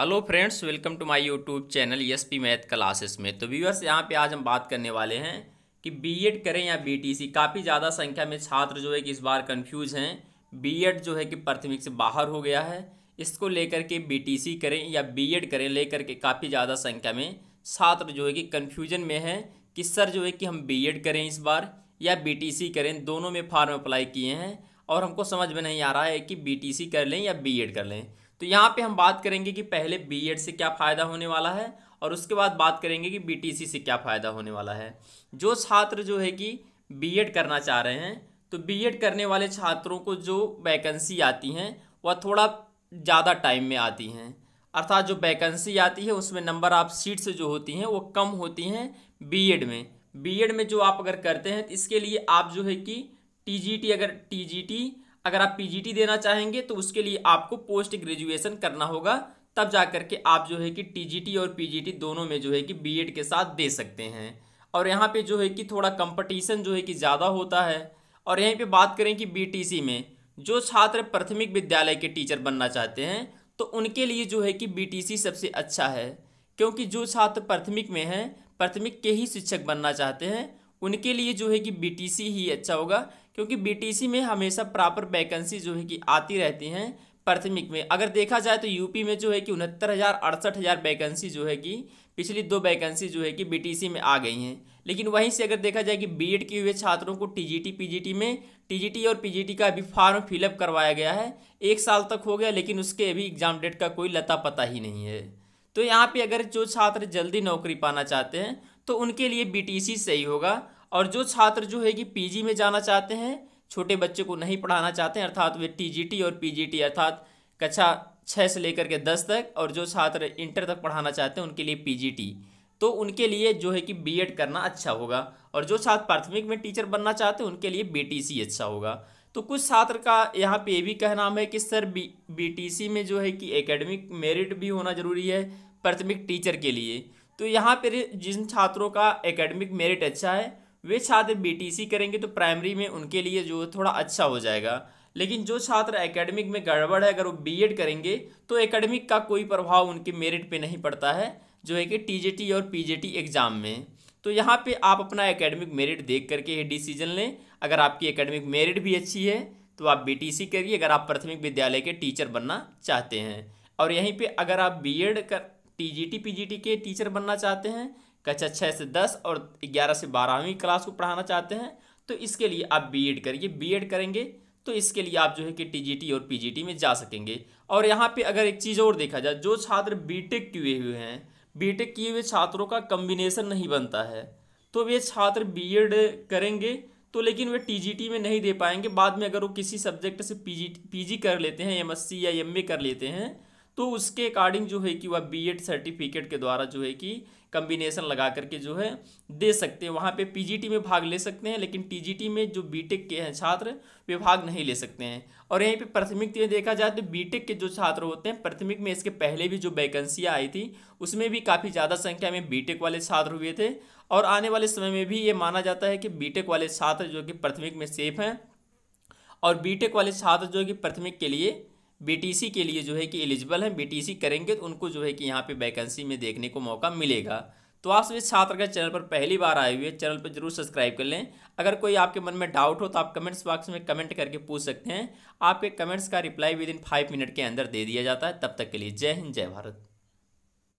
hello friends welcome to my YouTube channel S P math classes में तो viewers यहाँ पे आज हम बात करने वाले हैं कि बीएड करें या बीटीसी काफ़ी ज़्यादा संख्या में छात्र जो है कि इस बार कंफ्यूज हैं बीएड जो है कि प्राथमिक से बाहर हो गया है इसको लेकर के बीटीसी करें या बीएड करें लेकर के काफ़ी ज़्यादा संख्या में छात्र जो है कि कन्फ्यूजन में है कि सर जो है कि हम बी करें इस बार या बी करें दोनों में फॉर्म अप्लाई किए हैं और हमको समझ में नहीं आ रहा है कि बी कर लें या बी कर लें तो यहाँ पे हम बात करेंगे कि पहले बी एड से क्या फ़ायदा होने वाला है और उसके बाद बात करेंगे कि सी से क्या फ़ायदा होने वाला है जो छात्र जो है कि एड करना चाह रहे हैं तो एड करने वाले छात्रों को जो वैकेंसी आती हैं वह थोड़ा ज़्यादा टाइम में आती हैं अर्थात जो वैकेंसी आती है उसमें नंबर आप सीट से जो होती हैं वो कम होती हैं बीएड में बीएड में जो आप अगर करते हैं तो इसके लिए आप जो है कि टीजीटी अगर टीजीटी अगर आप पीजीटी देना चाहेंगे तो उसके लिए आपको पोस्ट ग्रेजुएशन करना होगा तब जा कर के आप जो है कि टीजीटी और पीजीटी दोनों में जो है कि बीएड के साथ दे सकते हैं और यहाँ पे जो है कि थोड़ा कंपटीशन जो है कि ज़्यादा होता है और यहीं पे बात करें कि बीटीसी में जो छात्र प्राथमिक विद्यालय के टीचर बनना चाहते हैं तो उनके लिए जो है कि बी सबसे अच्छा है क्योंकि जो छात्र प्राथमिक में हैं प्राथमिक के ही शिक्षक बनना चाहते हैं उनके लिए जो है कि बीटीसी ही अच्छा होगा क्योंकि बीटीसी में हमेशा प्रॉपर वैकेंसी जो है कि आती रहती हैं प्राथमिक में अगर देखा जाए तो यूपी में जो है कि उनहत्तर हज़ार अड़सठ हज़ार वैकेंसी जो है कि पिछली दो वैकेंसी जो है कि बीटीसी में आ गई हैं लेकिन वहीं से अगर देखा जाए कि बीएड किए हुए छात्रों को टीजीटी पीजीटी में टीजीटी और पीजीटी का अभी फॉर्म फिलअप करवाया गया है एक साल तक हो गया लेकिन उसके अभी एग्ज़ाम डेट का कोई लता पता ही नहीं है तो यहाँ पे अगर जो छात्र जल्दी नौकरी पाना चाहते हैं तो उनके लिए बीटीसी सही होगा और जो छात्र जो है कि पीजी में जाना चाहते हैं छोटे बच्चे को नहीं पढ़ाना चाहते हैं अर्थात वे टीजीटी और पीजीटी अर्थात कक्षा छः से लेकर के दस तक और जो छात्र इंटर तक पढ़ाना चाहते हैं उनके लिए पी तो उनके लिए जो है कि बी करना अच्छा होगा और जो छात्र प्राथमिक में टीचर बनना चाहते हैं उनके लिए बी अच्छा होगा तो कुछ छात्र का यहाँ पे ये भी कहना है कि सर बी बीटीसी में जो है कि एकेडमिक मेरिट भी होना ज़रूरी है प्राथमिक टीचर के लिए तो यहाँ पर जिन छात्रों का एकेडमिक मेरिट अच्छा है वे छात्र बीटीसी करेंगे तो प्राइमरी में उनके लिए जो थोड़ा अच्छा हो जाएगा लेकिन जो छात्र एकेडमिक में गड़बड़ है अगर वो बीएड करेंगे तो एकेडमिक का कोई प्रभाव उनके मेरिट पे नहीं पड़ता है जो है कि टी और पीजेटी एग्ज़ाम में तो यहाँ पे आप अपना एकेडमिक मेरिट देख करके ये डिसीजन लें अगर आपकी एकेडमिक मेरिट भी अच्छी है तो आप बी करिए अगर आप प्राथमिक विद्यालय के टीचर बनना चाहते हैं और यहीं पर अगर आप बी कर टीजीटी पीजीटी के टीचर बनना चाहते हैं कक्षा छः से दस और ग्यारह से बारहवीं क्लास को पढ़ाना चाहते हैं तो इसके लिए आप बीएड करिए बीएड करेंगे तो इसके लिए आप जो है कि टीजीटी और पीजीटी में जा सकेंगे और यहाँ पे अगर एक चीज़ और देखा जाए जो छात्र बीटेक किए हुए हैं बीटेक किए हुए छात्रों का कम्बिनेशन नहीं बनता है तो वे छात्र बी करेंगे तो लेकिन वे टी में नहीं दे पाएंगे बाद में अगर वो किसी सब्जेक्ट से पी जी कर लेते हैं एम या एम कर लेते हैं तो उसके अकॉर्डिंग जो है कि वह बीएड सर्टिफिकेट के द्वारा जो है कि कम्बिनेशन लगा करके जो है दे सकते हैं वहाँ पे पीजीटी में भाग ले सकते हैं लेकिन टीजीटी में जो बीटेक के हैं छात्र वे भाग नहीं ले सकते हैं और यहीं पे प्राथमिक में तो देखा जाए तो बीटेक के जो छात्र होते हैं प्राथमिक में इसके पहले भी जो वैकेंसियाँ आई थी उसमें भी काफ़ी ज़्यादा संख्या में बी वाले छात्र हुए थे और आने वाले समय में भी ये माना जाता है कि बी वाले छात्र जो कि प्राथमिक में सेफ हैं और बीटेक वाले छात्र जो कि प्राथमिक के लिए बीटीसी के लिए जो है कि एलिजिबल हैं बीटीसी करेंगे तो उनको जो है कि यहाँ पे वैकेंसी में देखने को मौका मिलेगा तो आप सभी छात्र अगर चैनल पर पहली बार आए हुए चैनल पर जरूर सब्सक्राइब कर लें अगर कोई आपके मन में डाउट हो तो आप कमेंट्स बॉक्स में कमेंट करके पूछ सकते हैं आपके कमेंट्स का reply within five minute के अंदर दे दिया जाता है तब तक के लिए जय हिंद जय भारत